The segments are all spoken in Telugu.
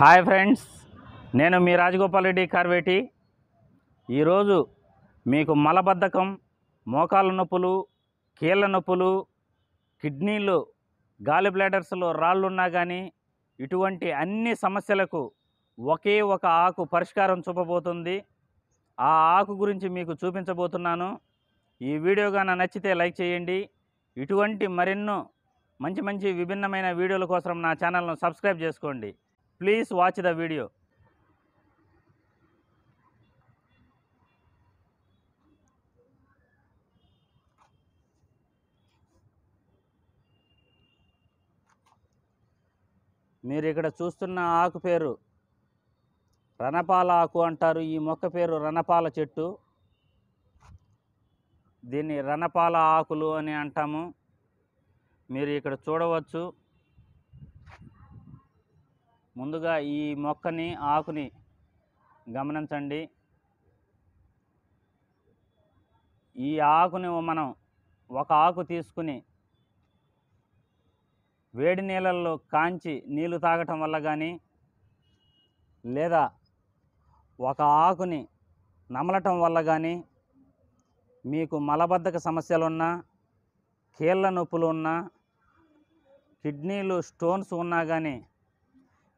హాయ్ ఫ్రెండ్స్ నేను మీ రాజగోపాల్ రెడ్డి కార్వేటి ఈరోజు మీకు మలబద్ధకం మోకాళ్ళ నొప్పులు కీళ్ళ నొప్పులు కిడ్నీలు గాలి బ్లాడర్స్లో రాళ్ళున్నా కానీ ఇటువంటి అన్ని సమస్యలకు ఒకే ఒక ఆకు పరిష్కారం చూపబోతుంది ఆ ఆకు గురించి మీకు చూపించబోతున్నాను ఈ వీడియో కానీ నచ్చితే లైక్ చేయండి ఇటువంటి మరెన్నో మంచి మంచి విభిన్నమైన వీడియోల కోసం నా ఛానల్ను సబ్స్క్రైబ్ చేసుకోండి ప్లీజ్ వాచ్ ద వీడియో మీరు ఇక్కడ చూస్తున్న ఆకు పేరు రణపాల ఆకు అంటారు ఈ మొక్క పేరు రణపాల చెట్టు దీన్ని రణపాల ఆకులు అని అంటాము మీరు ఇక్కడ చూడవచ్చు ముందుగా ఈ మొక్కని ఆకుని గమనించండి ఈ ఆకుని మనం ఒక ఆకు తీసుకుని వేడి నీళ్ళల్లో కాంచి నీళ్లు తాగటం వల్ల కానీ లేదా ఒక ఆకుని నమలటం వల్ల కానీ మీకు మలబద్ధక సమస్యలు ఉన్నా కీళ్ళ నొప్పులు ఉన్నా కిడ్నీలు స్టోన్స్ ఉన్నా కానీ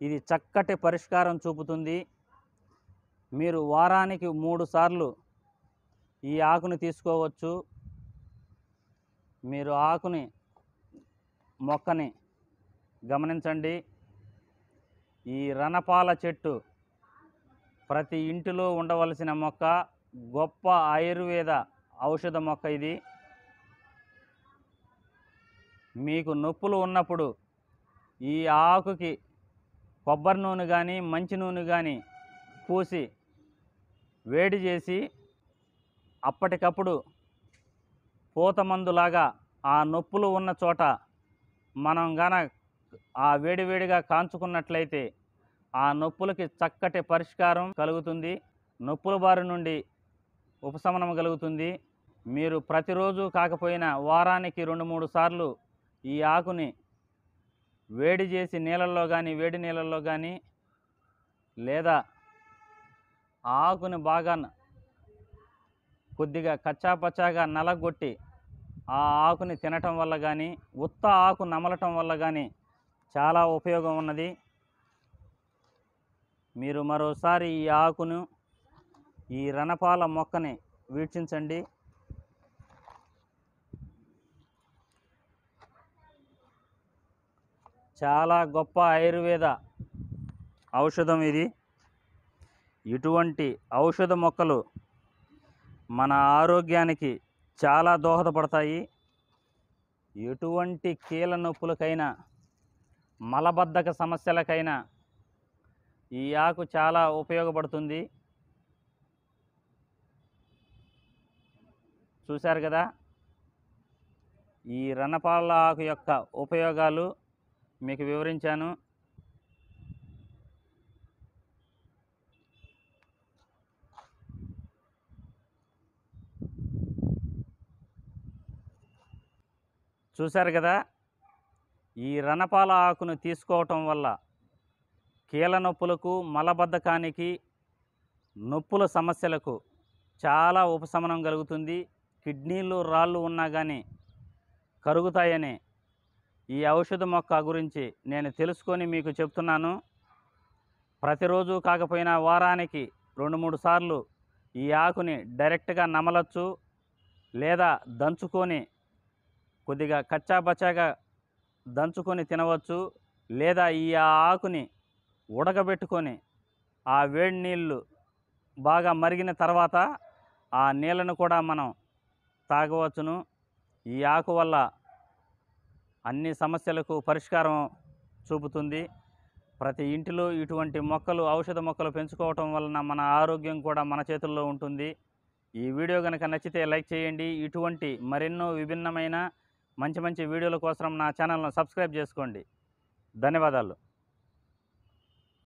ఇది చక్కటి పరిష్కారం చూపుతుంది మీరు వారానికి మూడు సార్లు ఈ ఆకును తీసుకోవచ్చు మీరు ఆకుని మొక్కని గమనించండి ఈ రణపాల చెట్టు ప్రతి ఇంటిలో ఉండవలసిన మొక్క గొప్ప ఆయుర్వేద ఔషధ మొక్క ఇది మీకు నొప్పులు ఉన్నప్పుడు ఈ ఆకుకి కొబ్బరి నూనె కానీ మంచి నూనె కానీ పూసి వేడి చేసి అప్పటికప్పుడు పూత మందులాగా ఆ నొప్పులు ఉన్న చోట మనం గాన ఆ వేడివేడిగా కాంచుకున్నట్లయితే ఆ నొప్పులకి చక్కటి పరిష్కారం కలుగుతుంది నొప్పుల బారి నుండి ఉపశమనం కలుగుతుంది మీరు ప్రతిరోజు కాకపోయినా వారానికి రెండు మూడు సార్లు ఈ ఆకుని వేడి చేసి నీళ్ళల్లో కానీ వేడి నీళ్ళల్లో కానీ లేదా ఆకుని బాగా కొద్దిగా కచ్చాపచ్చాగా నలగొట్టి ఆ ఆకుని తినటం వల్ల కానీ ఉత్త ఆకు నమలటం వల్ల కానీ చాలా ఉపయోగం ఉన్నది మీరు మరోసారి ఈ ఆకును ఈ రణపాల మొక్కని వీక్షించండి చాలా గొప్ప ఆయుర్వేద ఔషధం ఇది ఇటువంటి ఔషధ మొక్కలు మన ఆరోగ్యానికి చాలా దోహదపడతాయి ఎటువంటి కీళ్ళ నొప్పులకైనా మలబద్ధక సమస్యలకైనా ఈ ఆకు చాలా ఉపయోగపడుతుంది చూశారు కదా ఈ రణపాల ఆకు యొక్క ఉపయోగాలు మీకు వివరించాను చూశారు కదా ఈ రణపాల ఆకును తీసుకోవటం వల్ల కీళ్ళ నొప్పులకు మలబద్ధకానికి నొప్పుల సమస్యలకు చాలా ఉపశమనం కలుగుతుంది కిడ్నీలు రాళ్ళు ఉన్నా కానీ కరుగుతాయని ఈ ఔషధ మొక్క గురించి నేను తెలుసుకొని మీకు చెప్తున్నాను ప్రతిరోజు కాకపోయినా వారానికి రెండు మూడు సార్లు ఈ ఆకుని డైరెక్ట్గా నమలచ్చు లేదా దంచుకొని కొద్దిగా కచ్చాబచ్చాగా దంచుకొని తినవచ్చు లేదా ఈ ఆకుని ఉడకబెట్టుకొని ఆ వేడి నీళ్ళు బాగా మరిగిన తర్వాత ఆ నీళ్ళను కూడా మనం తాగవచ్చును ఈ ఆకు వల్ల అన్ని సమస్యలకు పరిష్కారం చూపుతుంది ప్రతి ఇంటిలో ఇటువంటి మొక్కలు ఔషధ మొక్కలు పెంచుకోవటం వలన మన ఆరోగ్యం కూడా మన చేతుల్లో ఉంటుంది ఈ వీడియో కనుక నచ్చితే లైక్ చేయండి ఇటువంటి మరెన్నో విభిన్నమైన మంచి మంచి వీడియోల కోసం నా ఛానల్ను సబ్స్క్రైబ్ చేసుకోండి ధన్యవాదాలు